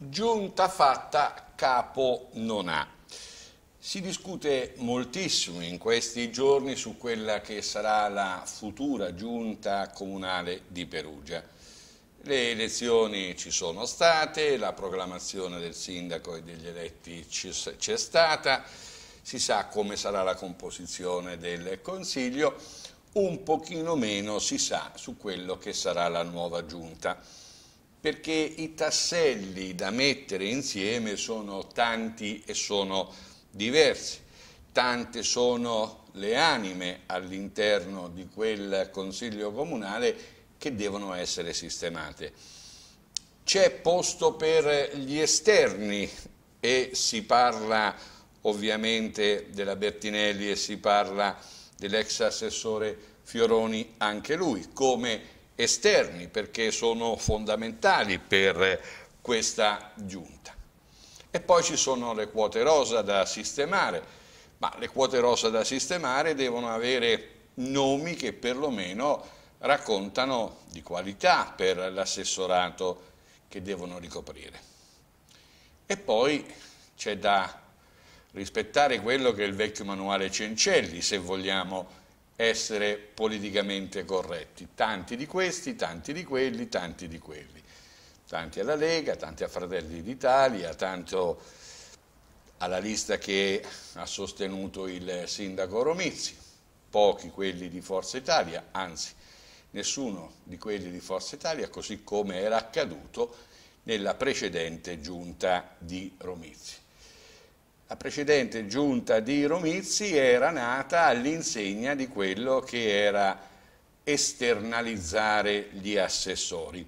Giunta fatta, capo non ha. Si discute moltissimo in questi giorni su quella che sarà la futura giunta comunale di Perugia. Le elezioni ci sono state, la proclamazione del sindaco e degli eletti c'è stata, si sa come sarà la composizione del Consiglio, un pochino meno si sa su quello che sarà la nuova giunta perché i tasselli da mettere insieme sono tanti e sono diversi. Tante sono le anime all'interno di quel Consiglio Comunale che devono essere sistemate. C'è posto per gli esterni e si parla ovviamente della Bertinelli e si parla dell'ex assessore Fioroni, anche lui, come esterni perché sono fondamentali per questa giunta. E poi ci sono le quote rosa da sistemare, ma le quote rosa da sistemare devono avere nomi che perlomeno raccontano di qualità per l'assessorato che devono ricoprire. E poi c'è da rispettare quello che è il vecchio manuale Cencelli, se vogliamo essere politicamente corretti. Tanti di questi, tanti di quelli, tanti di quelli. Tanti alla Lega, tanti a Fratelli d'Italia, tanto alla lista che ha sostenuto il sindaco Romizzi, pochi quelli di Forza Italia, anzi nessuno di quelli di Forza Italia, così come era accaduto nella precedente giunta di Romizzi. La precedente giunta di Romizzi era nata all'insegna di quello che era esternalizzare gli assessori.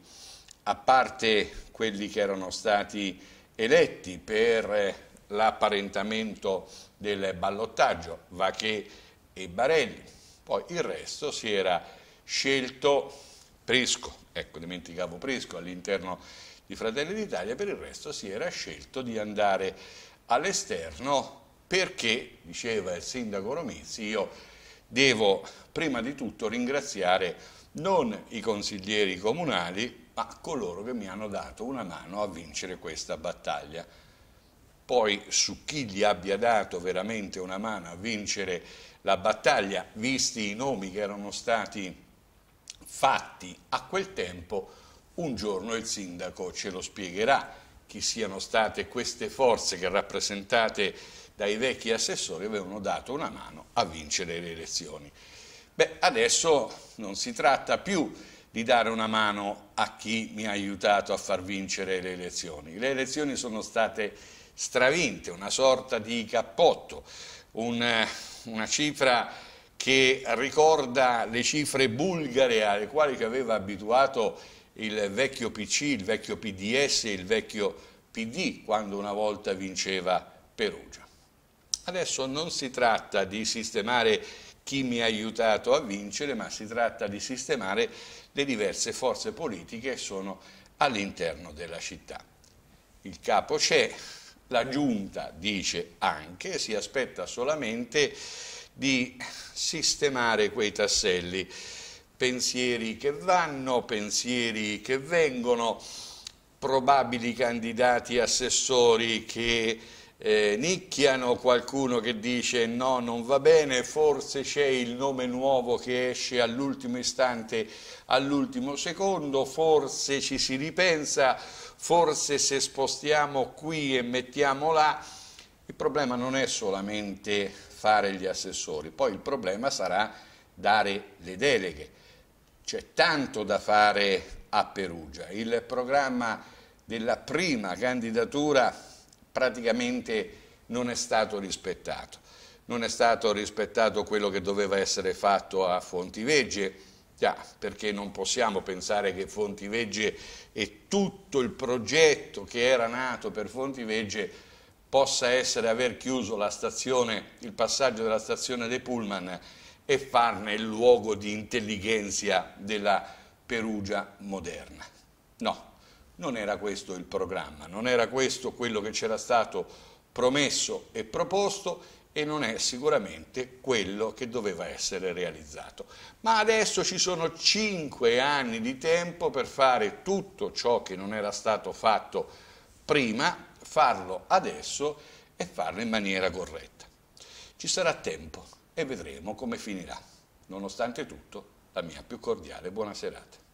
A parte quelli che erano stati eletti per eh, l'apparentamento del ballottaggio, Vachè e Barelli, poi il resto si era scelto Presco, ecco dimenticavo Presco all'interno di Fratelli d'Italia, per il resto si era scelto di andare all'esterno perché, diceva il sindaco Romizzi, io devo prima di tutto ringraziare non i consiglieri comunali, ma coloro che mi hanno dato una mano a vincere questa battaglia. Poi su chi gli abbia dato veramente una mano a vincere la battaglia, visti i nomi che erano stati fatti a quel tempo, un giorno il sindaco ce lo spiegherà chi siano state queste forze che rappresentate dai vecchi assessori avevano dato una mano a vincere le elezioni. Beh, adesso non si tratta più di dare una mano a chi mi ha aiutato a far vincere le elezioni. Le elezioni sono state stravinte, una sorta di cappotto, un, una cifra che ricorda le cifre bulgare alle quali ci aveva abituato il vecchio PC, il vecchio PDS, il vecchio PD quando una volta vinceva Perugia. Adesso non si tratta di sistemare chi mi ha aiutato a vincere, ma si tratta di sistemare le diverse forze politiche che sono all'interno della città. Il capo c'è, la giunta dice anche, si aspetta solamente di sistemare quei tasselli pensieri che vanno, pensieri che vengono, probabili candidati assessori che eh, nicchiano, qualcuno che dice no, non va bene, forse c'è il nome nuovo che esce all'ultimo istante, all'ultimo secondo, forse ci si ripensa, forse se spostiamo qui e mettiamo là. Il problema non è solamente fare gli assessori, poi il problema sarà dare le deleghe c'è tanto da fare a Perugia. Il programma della prima candidatura praticamente non è stato rispettato. Non è stato rispettato quello che doveva essere fatto a Fontivegge, già, perché non possiamo pensare che Fontivegge e tutto il progetto che era nato per Fontivegge possa essere aver chiuso la stazione, il passaggio della stazione dei Pullman e farne il luogo di intelligenza della Perugia moderna. No, non era questo il programma, non era questo quello che c'era stato promesso e proposto e non è sicuramente quello che doveva essere realizzato. Ma adesso ci sono cinque anni di tempo per fare tutto ciò che non era stato fatto prima, farlo adesso e farlo in maniera corretta. Ci sarà tempo e vedremo come finirà. Nonostante tutto, la mia più cordiale buona serata.